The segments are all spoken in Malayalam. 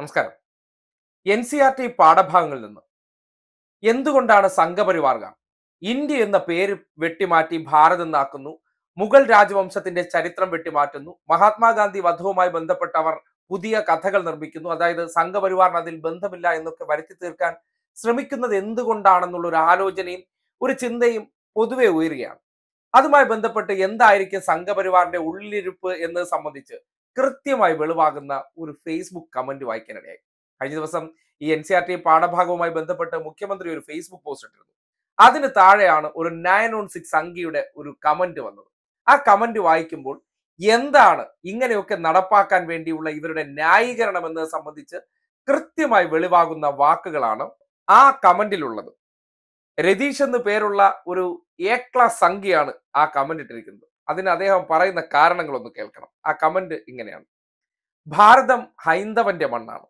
നമസ്കാരം എൻ സി ആർ ടി പാഠഭാഗങ്ങളിൽ നിന്ന് എന്തുകൊണ്ടാണ് സംഘപരിവാർകാർ ഇന്ത്യ എന്ന പേര് വെട്ടിമാറ്റി ഭാരത് എന്നാക്കുന്നു മുഗൾ രാജവംശത്തിന്റെ ചരിത്രം വെട്ടിമാറ്റുന്നു മഹാത്മാഗാന്ധി വധവുമായി ബന്ധപ്പെട്ടവർ പുതിയ കഥകൾ നിർമ്മിക്കുന്നു അതായത് സംഘപരിവാറിന് അതിൽ ബന്ധമില്ല എന്നൊക്കെ വരുത്തി തീർക്കാൻ ശ്രമിക്കുന്നത് എന്തുകൊണ്ടാണെന്നുള്ള ഒരു ആലോചനയും ഒരു ചിന്തയും പൊതുവെ ഉയരുകയാണ് അതുമായി ബന്ധപ്പെട്ട് എന്തായിരിക്കും സംഘപരിവാറിന്റെ ഉള്ളിലിരുപ്പ് എന്നത് സംബന്ധിച്ച് കൃത്യമായി വെളിവാകുന്ന ഒരു ഫേസ്ബുക്ക് കമന്റ് വായിക്കാനിടയായി കഴിഞ്ഞ ദിവസം ഈ എൻ സി ആർ ടി പാഠഭാഗവുമായി ബന്ധപ്പെട്ട് മുഖ്യമന്ത്രി ഒരു ഫേസ്ബുക്ക് പോസ്റ്റ് ഇട്ടിരുന്നു അതിന് താഴെയാണ് ഒരു നയൻ ഓൺ സിക്സ് അങ്കിയുടെ ഒരു കമന്റ് വന്നത് ആ കമന്റ് വായിക്കുമ്പോൾ എന്താണ് ഇങ്ങനെയൊക്കെ നടപ്പാക്കാൻ വേണ്ടിയുള്ള ഇവരുടെ ന്യായീകരണം എന്നത് സംബന്ധിച്ച് കൃത്യമായി വെളിവാകുന്ന വാക്കുകളാണ് ആ കമന്റിലുള്ളത് രതീഷ് എന്ന് പേരുള്ള ഒരു എ ക്ലാസ് സംഖ്യയാണ് ആ കമന്റ് ഇട്ടിരിക്കുന്നത് അതിന് അദ്ദേഹം പറയുന്ന കാരണങ്ങളൊന്ന് കേൾക്കണം ആ കമന്റ് ഇങ്ങനെയാണ് ഭാരതം ഹൈന്ദവന്റെ മണ്ണാണ്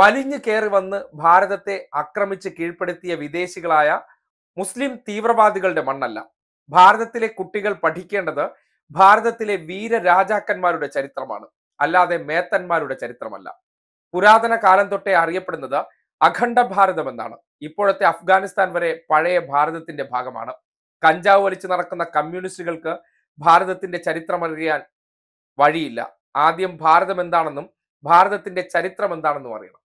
വലിഞ്ഞു കയറി വന്ന് ഭാരതത്തെ ആക്രമിച്ച് കീഴ്പ്പെടുത്തിയ വിദേശികളായ മുസ്ലിം തീവ്രവാദികളുടെ മണ്ണല്ല ഭാരതത്തിലെ കുട്ടികൾ പഠിക്കേണ്ടത് ഭാരതത്തിലെ വീരരാജാക്കന്മാരുടെ ചരിത്രമാണ് അല്ലാതെ മേത്തന്മാരുടെ ചരിത്രമല്ല പുരാതന കാലം തൊട്ടേ അറിയപ്പെടുന്നത് അഖണ്ഡ ഭാരതം എന്നാണ് ഇപ്പോഴത്തെ അഫ്ഗാനിസ്ഥാൻ വരെ പഴയ ഭാരതത്തിന്റെ ഭാഗമാണ് കഞ്ചാവ് വലിച്ചു നടക്കുന്ന കമ്മ്യൂണിസ്റ്റുകൾക്ക് ഭാരതത്തിന്റെ ചരിത്രമറിയാൻ വഴിയില്ല ആദ്യം ഭാരതം എന്താണെന്നും ഭാരതത്തിന്റെ ചരിത്രം എന്താണെന്നും അറിയണം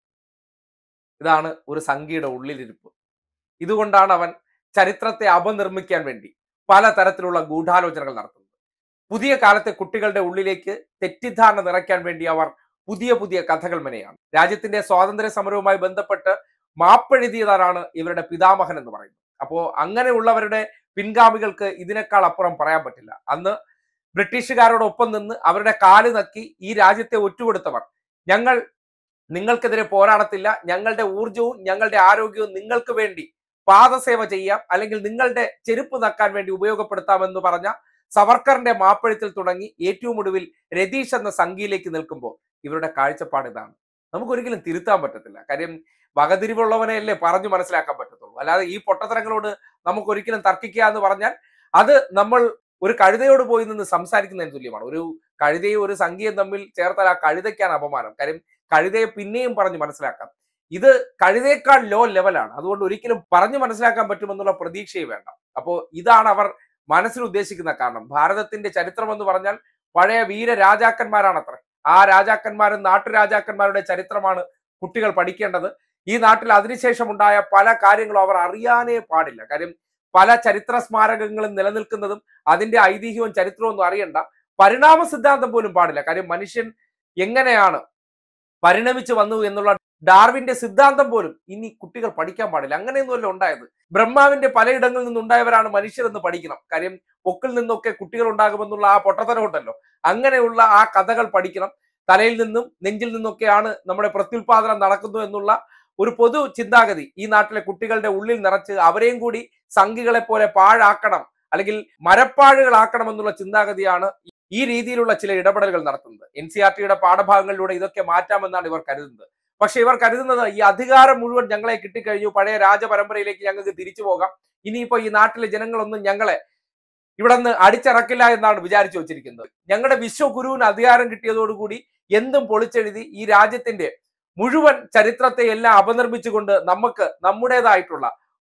ഇതാണ് ഒരു സംഖ്യയുടെ ഉള്ളിലിരിപ്പ് ഇതുകൊണ്ടാണ് അവൻ ചരിത്രത്തെ അപനിർമ്മിക്കാൻ വേണ്ടി പല തരത്തിലുള്ള ഗൂഢാലോചനകൾ നടത്തുന്നത് പുതിയ കാലത്തെ കുട്ടികളുടെ ഉള്ളിലേക്ക് തെറ്റിദ്ധാരണ നിറയ്ക്കാൻ വേണ്ടി അവർ പുതിയ പുതിയ കഥകൾ മെനയാണ് രാജ്യത്തിന്റെ സ്വാതന്ത്ര്യ സമരവുമായി ബന്ധപ്പെട്ട് മാപ്പെഴുതിയതാണ് ഇവരുടെ പിതാമഹൻ എന്ന് പറയുന്നത് അപ്പോൾ അങ്ങനെയുള്ളവരുടെ പിൻഗാമികൾക്ക് ഇതിനേക്കാൾ അപ്പുറം പറയാൻ പറ്റില്ല അന്ന് ബ്രിട്ടീഷുകാരോടൊപ്പം നിന്ന് അവരുടെ കാല് നക്കി ഈ രാജ്യത്തെ ഒറ്റുകൊടുത്തവർ ഞങ്ങൾ നിങ്ങൾക്കെതിരെ പോരാടത്തില്ല ഞങ്ങളുടെ ഊർജവും ഞങ്ങളുടെ ആരോഗ്യവും നിങ്ങൾക്ക് വേണ്ടി പാദസേവ ചെയ്യാം അല്ലെങ്കിൽ നിങ്ങളുടെ ചെരുപ്പ് നക്കാൻ വേണ്ടി ഉപയോഗപ്പെടുത്താമെന്ന് പറഞ്ഞ സവർക്കറിന്റെ മാപ്പഴത്തിൽ തുടങ്ങി ഏറ്റവും ഒടുവിൽ രതീഷ് എന്ന സംഖ്യയിലേക്ക് നിൽക്കുമ്പോൾ ഇവരുടെ കാഴ്ചപ്പാട് ഇതാണ് നമുക്കൊരിക്കലും തിരുത്താൻ പറ്റത്തില്ല കാര്യം വകതിരിവുള്ളവനെയല്ലേ പറഞ്ഞു മനസ്സിലാക്കാൻ പറ്റും അല്ലാതെ ഈ പൊട്ടത്തരങ്ങളോട് നമുക്ക് ഒരിക്കലും തർക്കിക്കുക എന്ന് പറഞ്ഞാൽ അത് നമ്മൾ ഒരു കഴുതയോട് പോയി നിന്ന് സംസാരിക്കുന്നതിന് തുല്യമാണ് ഒരു കഴുതയും ഒരു സംഖ്യയും തമ്മിൽ ചേർത്താൽ ആ കഴുതയ്ക്കാണ് അപമാനം കാര്യം കഴുതയെ പിന്നെയും പറഞ്ഞ് മനസ്സിലാക്കാം ഇത് കഴുതയേക്കാൾ ലോ ലെവലാണ് അതുകൊണ്ട് ഒരിക്കലും പറഞ്ഞു മനസ്സിലാക്കാൻ പറ്റുമെന്നുള്ള പ്രതീക്ഷയും വേണ്ട അപ്പോൾ ഇതാണ് അവർ മനസ്സിൽ ഉദ്ദേശിക്കുന്ന കാരണം ഭാരതത്തിന്റെ ചരിത്രം എന്ന് പറഞ്ഞാൽ പഴയ വീര രാജാക്കന്മാരാണത്രേ ആ രാജാക്കന്മാരും നാട്ടുരാജാക്കന്മാരുടെ ചരിത്രമാണ് കുട്ടികൾ പഠിക്കേണ്ടത് ഈ നാട്ടിൽ അതിനുശേഷം ഉണ്ടായ പല കാര്യങ്ങളും അവർ അറിയാനേ പാടില്ല കാര്യം പല ചരിത്ര സ്മാരകങ്ങളും നിലനിൽക്കുന്നതും അതിന്റെ ഐതിഹ്യവും ചരിത്രവും ഒന്നും അറിയണ്ട പരിണാമ സിദ്ധാന്തം പോലും പാടില്ല കാര്യം മനുഷ്യൻ എങ്ങനെയാണ് പരിണമിച്ചു വന്നു എന്നുള്ള ഡാർവിന്റെ സിദ്ധാന്തം പോലും ഇനി കുട്ടികൾ പഠിക്കാൻ പാടില്ല അങ്ങനെയൊന്നുമല്ല ഉണ്ടായത് ബ്രഹ്മാവിന്റെ പലയിടങ്ങളിൽ നിന്നുണ്ടായവരാണ് മനുഷ്യരെന്ന് പഠിക്കണം കാര്യം പൊക്കിൽ നിന്നൊക്കെ കുട്ടികൾ ഉണ്ടാകുമെന്നുള്ള ആ പൊട്ടത്തരമുണ്ടല്ലോ അങ്ങനെയുള്ള ആ കഥകൾ പഠിക്കണം തലയിൽ നിന്നും നെഞ്ചിൽ നിന്നൊക്കെയാണ് നമ്മുടെ പ്രത്യുൽപാദനം നടക്കുന്നു എന്നുള്ള ഒരു പൊതു ചിന്താഗതി ഈ നാട്ടിലെ കുട്ടികളുടെ ഉള്ളിൽ നിറച്ച് അവരെയും കൂടി സംഘികളെ പോലെ പാഴാക്കണം അല്ലെങ്കിൽ മരപ്പാഴുകളാക്കണം എന്നുള്ള ചിന്താഗതിയാണ് ഈ രീതിയിലുള്ള ചില ഇടപെടലുകൾ നടത്തുന്നത് എൻ സി ആർ ടിയുടെ പാഠഭാഗങ്ങളിലൂടെ ഇതൊക്കെ മാറ്റാമെന്നാണ് ഇവർ കരുതുന്നത് പക്ഷെ ഇവർ കരുതുന്നത് ഈ അധികാരം മുഴുവൻ ഞങ്ങളെ കിട്ടിക്കഴിഞ്ഞു പഴയ രാജപരമ്പരയിലേക്ക് ഞങ്ങൾക്ക് തിരിച്ചു പോകാം ഇനിയിപ്പോ ഈ നാട്ടിലെ ജനങ്ങളൊന്നും ഞങ്ങളെ ഇവിടെ നിന്ന് അടിച്ചിറക്കില്ല എന്നാണ് വിചാരിച്ചു വെച്ചിരിക്കുന്നത് ഞങ്ങളുടെ വിശ്വഗുരുവിന് അധികാരം കിട്ടിയതോടുകൂടി എന്തും പൊളിച്ചെഴുതി ഈ രാജ്യത്തിന്റെ മുഴുവൻ ചരിത്രത്തെ എല്ലാം അപനിർമ്മിച്ചുകൊണ്ട് നമുക്ക് നമ്മുടേതായിട്ടുള്ള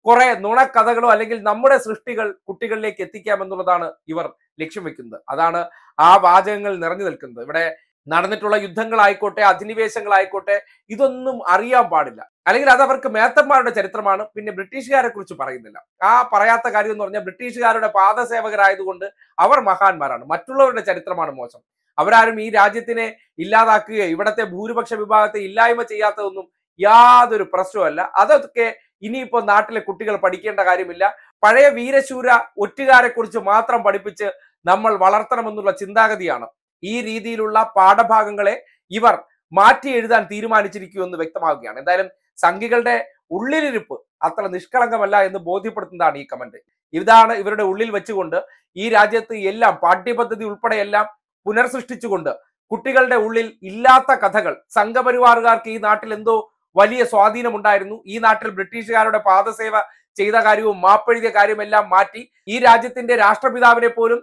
കുറെ നുണക്കഥകളോ അല്ലെങ്കിൽ നമ്മുടെ സൃഷ്ടികൾ കുട്ടികളിലേക്ക് എത്തിക്കാമെന്നുള്ളതാണ് ഇവർ ലക്ഷ്യം വെക്കുന്നത് അതാണ് ആ വാചകങ്ങൾ നിറഞ്ഞു നിൽക്കുന്നത് ഇവിടെ നടന്നിട്ടുള്ള യുദ്ധങ്ങളായിക്കോട്ടെ അധിനിവേശങ്ങളായിക്കോട്ടെ ഇതൊന്നും അറിയാൻ പാടില്ല അല്ലെങ്കിൽ അത് അവർക്ക് മേത്തന്മാരുടെ ചരിത്രമാണ് പിന്നെ ബ്രിട്ടീഷുകാരെ കുറിച്ച് പറയുന്നില്ല ആ പറയാത്ത കാര്യം എന്ന് പറഞ്ഞാൽ ബ്രിട്ടീഷുകാരുടെ പാദസേവകരായതുകൊണ്ട് അവർ മഹാന്മാരാണ് മറ്റുള്ളവരുടെ ചരിത്രമാണ് മോശം അവരാരും ഈ രാജ്യത്തിനെ ഇല്ലാതാക്കുകയോ ഇവിടത്തെ ഭൂരിപക്ഷ വിഭാഗത്തെ ഇല്ലായ്മ ചെയ്യാത്തതൊന്നും യാതൊരു പ്രശ്നമല്ല അതൊക്കെ ഇനിയിപ്പോ നാട്ടിലെ കുട്ടികൾ പഠിക്കേണ്ട കാര്യമില്ല പഴയ വീരശൂര ഒറ്റുകാരെ കുറിച്ച് മാത്രം പഠിപ്പിച്ച് നമ്മൾ വളർത്തണമെന്നുള്ള ചിന്താഗതിയാണ് ഈ രീതിയിലുള്ള പാഠഭാഗങ്ങളെ ഇവർ മാറ്റി എഴുതാൻ തീരുമാനിച്ചിരിക്കുമെന്ന് വ്യക്തമാവുകയാണ് എന്തായാലും സംഘികളുടെ ഉള്ളിലിരിപ്പ് അത്ര നിഷ്കളങ്കമല്ല എന്ന് ബോധ്യപ്പെടുത്തുന്നതാണ് ഈ കമന്റ് ഇതാണ് ഇവരുടെ ഉള്ളിൽ വെച്ചുകൊണ്ട് ഈ രാജ്യത്ത് എല്ലാം പാഠ്യപദ്ധതി ഉൾപ്പെടെ എല്ലാം പുനർസൃഷ്ടിച്ചുകൊണ്ട് കുട്ടികളുടെ ഉള്ളിൽ ഇല്ലാത്ത കഥകൾ സംഘപരിവാറുകാർക്ക് ഈ നാട്ടിൽ എന്തോ വലിയ സ്വാധീനമുണ്ടായിരുന്നു ഈ നാട്ടിൽ ബ്രിട്ടീഷുകാരുടെ പാദസേവ ചെയ്ത കാര്യവും മാപ്പെഴുതിയ കാര്യമെല്ലാം മാറ്റി ഈ രാജ്യത്തിന്റെ രാഷ്ട്രപിതാവിനെ പോലും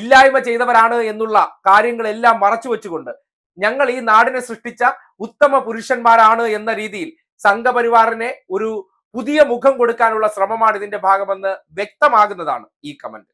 ഇല്ലായ്മ ചെയ്തവരാണ് എന്നുള്ള കാര്യങ്ങളെല്ലാം മറച്ചു വെച്ചുകൊണ്ട് ഞങ്ങൾ ഈ നാടിനെ സൃഷ്ടിച്ച ഉത്തമ പുരുഷന്മാരാണ് എന്ന രീതിയിൽ സംഘപരിവാറിനെ ഒരു പുതിയ മുഖം കൊടുക്കാനുള്ള ശ്രമമാണ് ഇതിന്റെ ഭാഗമെന്ന് വ്യക്തമാകുന്നതാണ് ഈ കമന്റ്